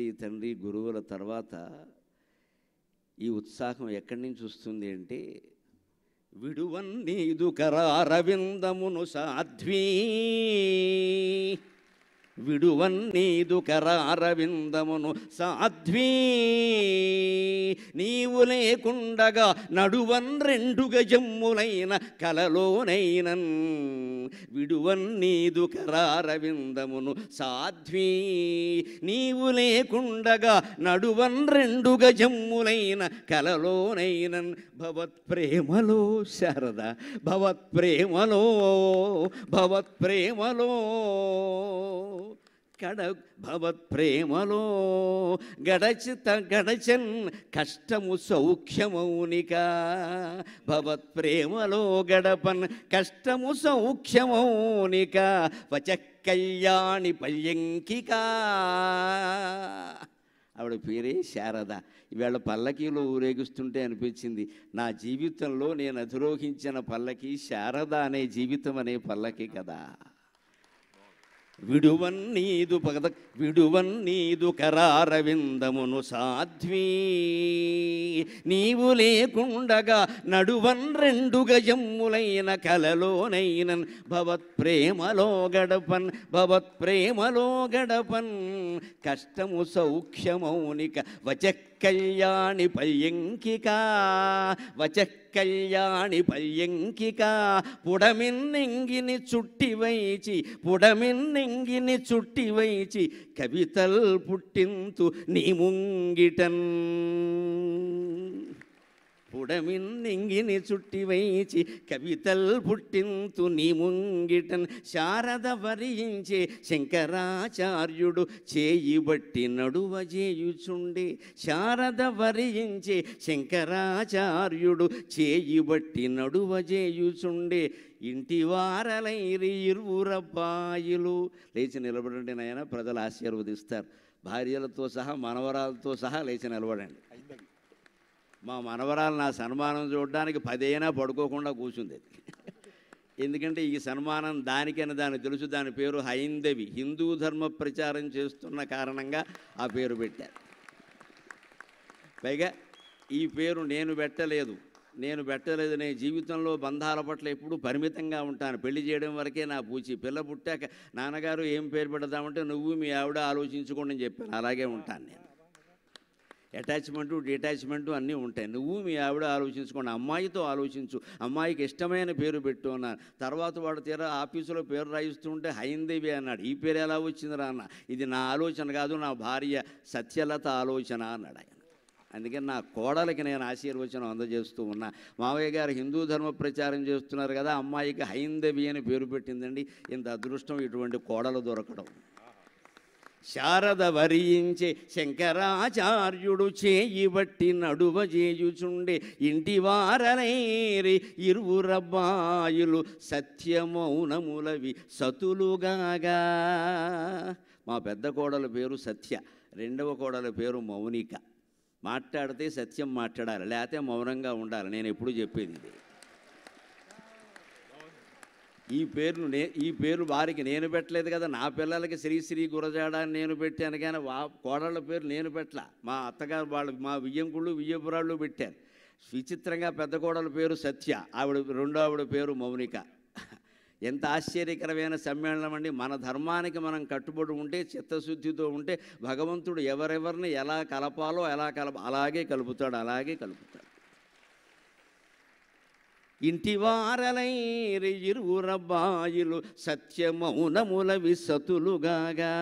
తల్లి తండ్రి గురువుల తర్వాత ఈ ఉత్సాహం ఎక్కడి నుంచి వస్తుంది అంటే విడువన్నీ కర అరవిందమును సాధ్వీ విడువన్నీదు కరారవిందమును సాధ్వీ నీవు లేకుండగా నడువన్ రెండు గజమ్ములైన కలలోనైనన్ విడువన్నీదు కరారవిందమును సాధ్వీ నీవు లేకుండగా నడువన్ రెండు గజమ్ములైన కలలోనైనన్ భవత్ప్రేమలో శారద భవత్ప్రేమలో భవత్ప్రేమలో కడ భవత్ప్రేమలో గడచిత గడచన్ కష్టము సౌఖ్యమౌనిక భవత్ప్రేమలో గడపన్ కష్టము సౌఖ్యమౌనిక వచ కళ్యాణి పల్యంకిక ఆవిడ పేరే శారద ఈవేళ పల్లకీలో ఊరేగిస్తుంటే అనిపించింది నా జీవితంలో నేను అధిరోహించిన పల్లకి శారద అనే జీవితం అనే పల్లకి కదా విడువన్నీదు విడువన్ విడువన్నీదు కరారవిందమును సాధ్వీ నీవు లేకుండగా నడువన్ రెండు గజమ్ములైన కలలోనైనన్ ప్రేమలో గడపన్ భవత్ ప్రేమలో గడపన్ కష్టము సౌఖ్యమౌనిక వచక్ కళ్యాణి పల్యంకికా వచ കല്യാണി പയ്യങ്കിക പുടമിന്നെങ്കിനി ചുട്ടി വൈച്ചി പുടമിന്നെങ്കിനി ചുട്ടി വൈച്ചി കവിതൽ പുട്ടിന്തു നീ മുങ്കിട്ടൻ పుడమిన్నింగిని చుట్టి వైచి కవితల్ పుట్టింతు నీ ముంగిటన్ శారద వరించే శంకరాచార్యుడు చేయి బట్టి నడువ చేయుచుండే శారద వరించే శంకరాచార్యుడు చేయి బట్టి నడువ చేయుచుండే ఇంటి వారలైరి ఇరువురబ్బాయిలు లేచి నిలబడండి నాయన ప్రజలు ఆశీర్వదిస్తారు భార్యలతో సహా మనవరాలతో సహా లేచి నిలబడండి మా మనవరాలు నా సన్మానం చూడడానికి పదైనా పడుకోకుండా కూర్చుంది ఎందుకంటే ఈ సన్మానం దానికైనా దాన్ని తెలుసు దాని పేరు హైందవి హిందూ ధర్మ ప్రచారం చేస్తున్న కారణంగా ఆ పేరు పెట్టారు పైగా ఈ పేరు నేను పెట్టలేదు నేను పెట్టలేదు నేను జీవితంలో బంధాల పట్ల ఎప్పుడూ పరిమితంగా ఉంటాను పెళ్లి చేయడం వరకే నా పూచి పిల్ల పుట్టాక నాన్నగారు ఏం పేరు పెడదామంటే నువ్వు మీ ఆవిడ ఆలోచించుకోండి అని చెప్పాను అలాగే ఉంటాను నేను అటాచ్మెంటు డిటాచ్మెంటు అన్నీ ఉంటాయి నువ్వు మీ ఆవిడ ఆలోచించుకోండి అమ్మాయితో ఆలోచించు అమ్మాయికి ఇష్టమైన పేరు పెట్టు అన్నారు తర్వాత వాడు తీరా ఆఫీసులో పేరు రాయిస్తుంటే హైందేవి అన్నాడు ఈ పేరు ఎలా వచ్చిందిరా అన్న ఇది నా ఆలోచన కాదు నా భార్య సత్యలత ఆలోచన అన్నాడు ఆయన అందుకని నా కోడలకి నేను ఆశీర్వచనం అందజేస్తూ ఉన్నా మావయ్య గారు హిందూ ధర్మ ప్రచారం చేస్తున్నారు కదా అమ్మాయికి హైందవి అని పేరు పెట్టిందండి ఇంత అదృష్టం ఇటువంటి కోడలు దొరకడం శారద వరించి శంకరాచార్యుడు చేయి బట్టి నడువ చేయుచుండే ఇంటి వారనేరి ఇరువురబ్బాయులు సత్యమౌనములవి సతులుగాగా మా పెద్ద కోడల పేరు సత్య రెండవ కోడల పేరు మౌనిక మాట్లాడితే సత్యం మాట్లాడాలి లేకపోతే మౌనంగా ఉండాలి నేను ఎప్పుడు చెప్పేది ఇది ఈ పేర్లు నే ఈ పేరు వారికి నేను పెట్టలేదు కదా నా పిల్లలకి శ్రీశ్రీ గురజాడ నేను పెట్టాను కానీ వా కోడళ్ళ పేరు నేను పెట్టల మా అత్తగారు వాళ్ళు మా వియ్యంకుళ్ళు వియ్యపురాళ్ళు పెట్టాను విచిత్రంగా పెద్ద కోడల పేరు సత్య ఆవిడ రెండో ఆవిడ పేరు మౌనిక ఎంత ఆశ్చర్యకరమైన సమ్మేళనం అండి మన ధర్మానికి మనం కట్టుబడి ఉంటే చిత్తశుద్ధితో ఉంటే భగవంతుడు ఎవరెవరిని ఎలా కలపాలో ఎలా కలప అలాగే కలుపుతాడు అలాగే కలుపుతాడు ఇంటివారలైరి ఇరువురబ్బాయిలు సత్యమౌనముల విసతులుగాగా